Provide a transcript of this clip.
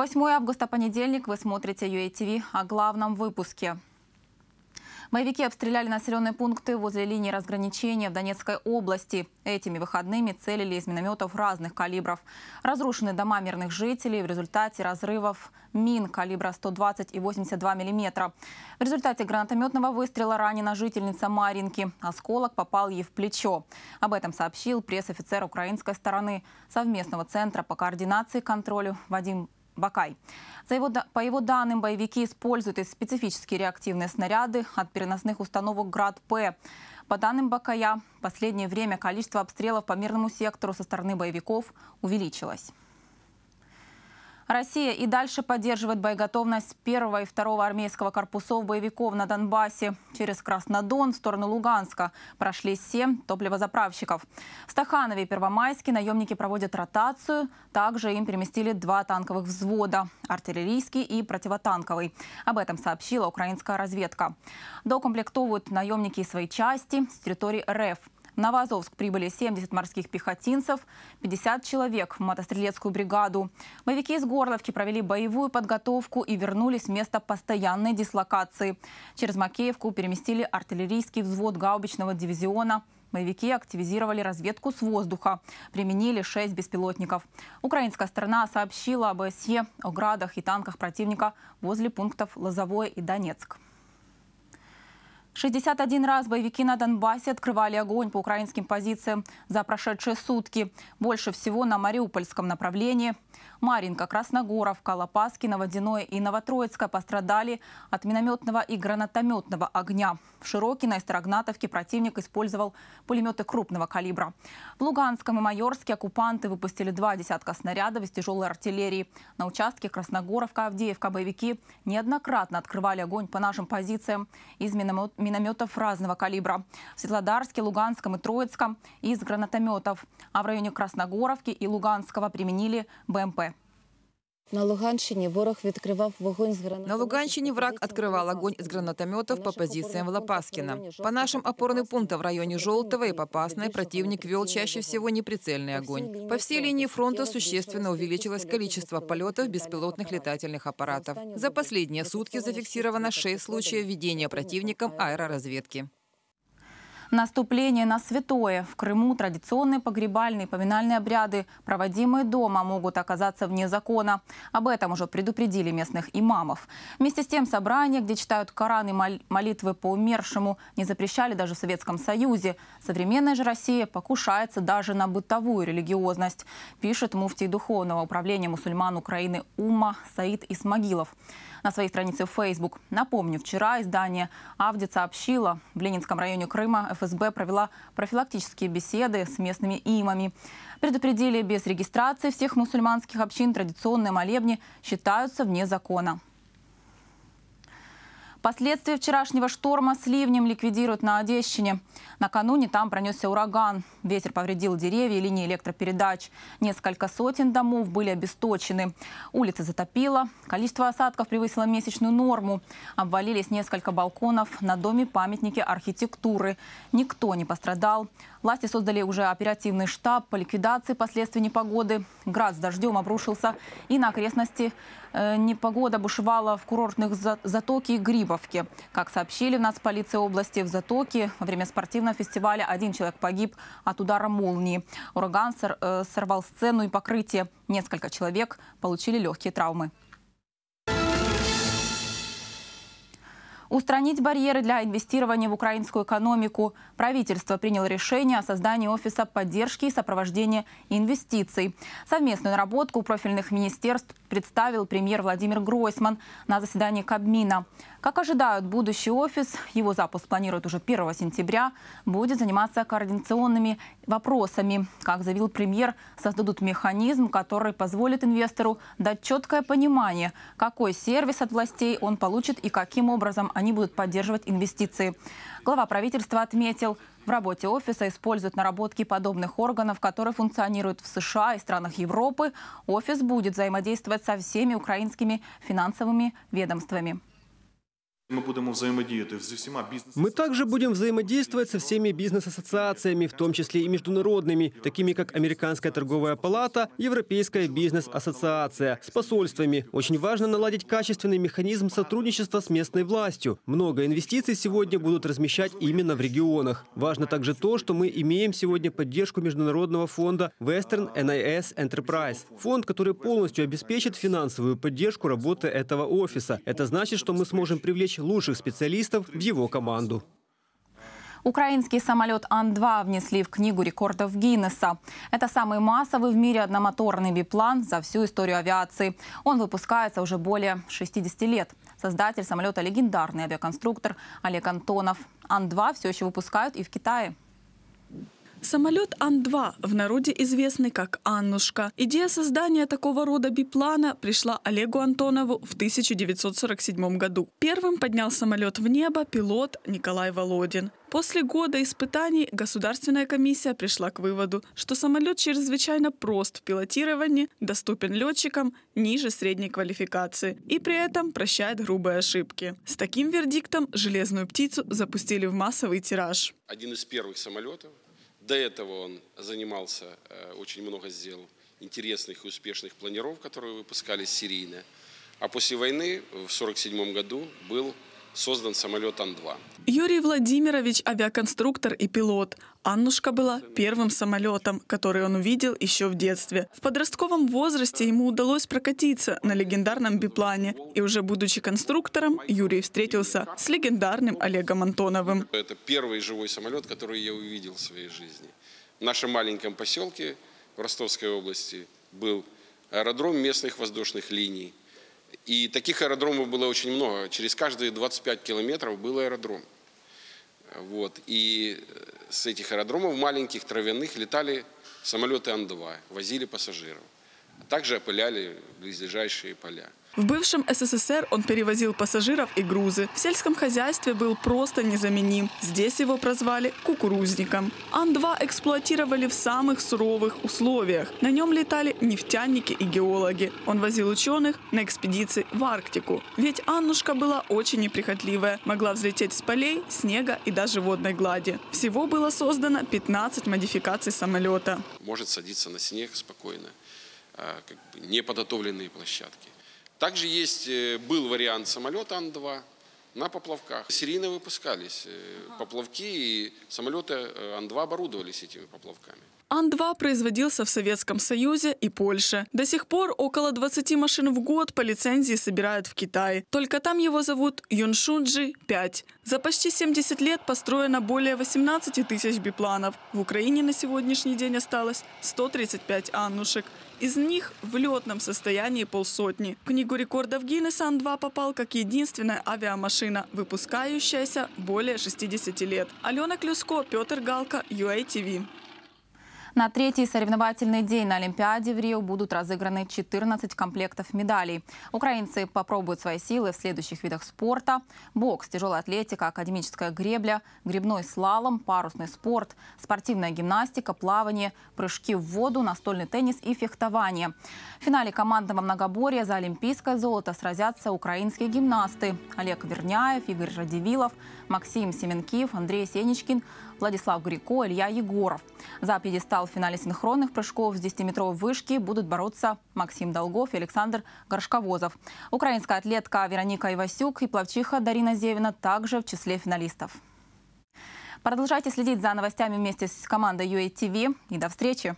8 августа, понедельник. Вы смотрите UATV о главном выпуске. Боевики обстреляли населенные пункты возле линии разграничения в Донецкой области. Этими выходными целили из минометов разных калибров. Разрушены дома мирных жителей в результате разрывов мин калибра 120 и 82 миллиметра. В результате гранатометного выстрела ранена жительница Маринки. Осколок попал ей в плечо. Об этом сообщил пресс-офицер украинской стороны совместного центра по координации и контролю Вадим Бакай. по его данным, боевики используют специфические реактивные снаряды от переносных установок «Град-П». По данным Бакая, в последнее время количество обстрелов по мирному сектору со стороны боевиков увеличилось. Россия и дальше поддерживает боеготовность первого и второго армейского корпусов боевиков на Донбассе. Через Краснодон в сторону Луганска прошли семь топливозаправщиков. В Стаханове и Первомайске наемники проводят ротацию. Также им переместили два танковых взвода – артиллерийский и противотанковый. Об этом сообщила украинская разведка. Докомплектовывают наемники свои части с территории РФ – на Вазовск прибыли 70 морских пехотинцев, 50 человек в мотострелецкую бригаду. Боевики из Горловки провели боевую подготовку и вернулись с места постоянной дислокации. Через Макеевку переместили артиллерийский взвод гаубичного дивизиона Боевики активизировали разведку с воздуха, применили шесть беспилотников. Украинская сторона сообщила об СЕ, о градах и танках противника возле пунктов Лозовое и Донецк. 61 раз боевики на Донбассе открывали огонь по украинским позициям за прошедшие сутки. Больше всего на Мариупольском направлении. Маринка, Красногоровка, Лопаскина, Водяное и Новотроицкая пострадали от минометного и гранатометного огня. В Широкино и Старогнатовке противник использовал пулеметы крупного калибра. В Луганском и Майорске оккупанты выпустили два десятка снарядов из тяжелой артиллерии. На участке Красногоровка, Авдеевка боевики неоднократно открывали огонь по нашим позициям из минометов разного калибра. В Светлодарске, Луганском и Троицком из гранатометов. А в районе Красногоровки и Луганского применили БМП. На Луганщине ворог відкривав вогонь з гранатометів. На Луганщині враг открывал огонь из гранатометов по позициям в Лопаскино. По нашим опорным пунктам в районе Желтого и Попасной противник вел чаще всего неприцельный огонь. По всей линии фронта существенно увеличилось количество полетов беспилотных летательных аппаратов. За последние сутки зафиксировано 6 случаев ведения противником аэроразведки. Наступление на святое. В Крыму традиционные погребальные и поминальные обряды, проводимые дома, могут оказаться вне закона. Об этом уже предупредили местных имамов. Вместе с тем, собрания, где читают Коран и молитвы по умершему, не запрещали даже в Советском Союзе. Современная же Россия покушается даже на бытовую религиозность, пишет муфтий Духовного управления мусульман Украины УМА Саид Исмагилов. На своей странице в Facebook. Напомню, вчера издание «Авдит» сообщило, в Ленинском районе Крыма ФСБ провела профилактические беседы с местными имами. Предупредили, без регистрации всех мусульманских общин традиционные молебни считаются вне закона. Последствия вчерашнего шторма с ливнем ликвидируют на Одещине. Накануне там пронесся ураган. Ветер повредил деревья и линии электропередач. Несколько сотен домов были обесточены. Улицы затопило. Количество осадков превысило месячную норму. Обвалились несколько балконов. На доме памятники архитектуры. Никто не пострадал. Власти создали уже оперативный штаб по ликвидации последствий непогоды. Град с дождем обрушился и на окрестности Э, непогода бушевала в курортных Затоке и Грибовке. Как сообщили в нас полиции области, в Затоке во время спортивного фестиваля один человек погиб от удара молнии. Ураган э, сорвал сцену и покрытие. Несколько человек получили легкие травмы. Устранить барьеры для инвестирования в украинскую экономику. Правительство приняло решение о создании Офиса поддержки и сопровождения инвестиций. Совместную наработку профильных министерств представил премьер Владимир Гройсман на заседании Кабмина. Как ожидают, будущий офис, его запуск планируют уже 1 сентября, будет заниматься координационными вопросами. Как заявил премьер, создадут механизм, который позволит инвестору дать четкое понимание, какой сервис от властей он получит и каким образом они будут поддерживать инвестиции. Глава правительства отметил, в работе офиса используют наработки подобных органов, которые функционируют в США и странах Европы. Офис будет взаимодействовать со всеми украинскими финансовыми ведомствами. Мы будем взаимодействовать со всеми бизнес Мы также будем взаимодействовать со всеми бизнес-ассоциациями, в том числе и международными, такими как Американская торговая палата, Европейская бизнес-ассоциация, с посольствами. Очень важно наладить качественный механизм сотрудничества с местной властью. Много инвестиций сегодня будут размещать именно в регионах. Важно также то, что мы имеем сегодня поддержку международного фонда Western NIS Enterprise. Фонд, который полностью обеспечит финансовую поддержку работы этого офиса. Это значит, что мы сможем привлечь лучших специалистов в его команду. Украинский самолет Ан-2 внесли в Книгу рекордов Гиннесса. Это самый массовый в мире одномоторный биплан за всю историю авиации. Он выпускается уже более 60 лет. Создатель самолета – легендарный авиаконструктор Олег Антонов. Ан-2 все еще выпускают и в Китае. Самолет Ан-2, в народе известный как «Аннушка». Идея создания такого рода биплана пришла Олегу Антонову в 1947 году. Первым поднял самолет в небо пилот Николай Володин. После года испытаний государственная комиссия пришла к выводу, что самолет чрезвычайно прост в пилотировании, доступен летчикам ниже средней квалификации и при этом прощает грубые ошибки. С таким вердиктом «Железную птицу» запустили в массовый тираж. Один из первых самолетов, до этого он занимался, э, очень много сделал интересных и успешных планиров, которые выпускались серийно. А после войны в 1947 году был создан самолет Ан-2. Юрий Владимирович – авиаконструктор и пилот. Аннушка была первым самолетом, который он увидел еще в детстве. В подростковом возрасте ему удалось прокатиться на легендарном биплане. И уже будучи конструктором, Юрий встретился с легендарным Олегом Антоновым. Это первый живой самолет, который я увидел в своей жизни. В нашем маленьком поселке в Ростовской области был аэродром местных воздушных линий – и таких аэродромов было очень много. Через каждые 25 километров был аэродром. Вот. И э, с этих аэродромов маленьких, травяных, летали самолеты Ан-2, возили пассажиров. Также опыляли близлежащие поля. В бывшем СССР он перевозил пассажиров и грузы. В сельском хозяйстве был просто незаменим. Здесь его прозвали кукурузником. Ан-2 эксплуатировали в самых суровых условиях. На нем летали нефтяники и геологи. Он возил ученых на экспедиции в Арктику. Ведь Аннушка была очень неприхотливая. Могла взлететь с полей, снега и даже водной глади. Всего было создано 15 модификаций самолета. Может садиться на снег спокойно. А, как бы неподготовленные площадки. Также есть, э, был вариант самолета Ан-2 на поплавках. Серийно выпускались э, ага. поплавки, и самолеты э, Ан-2 оборудовались этими поплавками. Ан-2 производился в Советском Союзе и Польше. До сих пор около 20 машин в год по лицензии собирают в Китае. Только там его зовут Юншуджи-5. За почти 70 лет построено более 18 тысяч бипланов. В Украине на сегодняшний день осталось 135 «Аннушек». Из них в летном состоянии полсотни. В Книгу рекордов Гиннесса Ан-2 попал как единственная авиамашина, выпускающаяся более 60 лет. Алена Клюско, Петр Галка, UATV. На третий соревновательный день на Олимпиаде в Рио будут разыграны 14 комплектов медалей. Украинцы попробуют свои силы в следующих видах спорта. Бокс, тяжелая атлетика, академическая гребля, грибной слалом, парусный спорт, спортивная гимнастика, плавание, прыжки в воду, настольный теннис и фехтование. В финале командного многоборья за олимпийское золото сразятся украинские гимнасты Олег Верняев, Игорь Радивилов, Максим Семенкив, Андрей Сенечкин – Владислав Грико, Илья Егоров. За пьедестал в финале синхронных прыжков с 10-метровой вышки будут бороться Максим Долгов и Александр Горшковозов. Украинская атлетка Вероника Ивасюк и плавчиха Дарина Зевина также в числе финалистов. Продолжайте следить за новостями вместе с командой UATV э и до встречи!